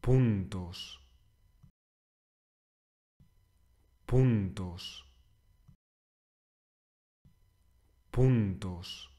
puntos, puntos, puntos.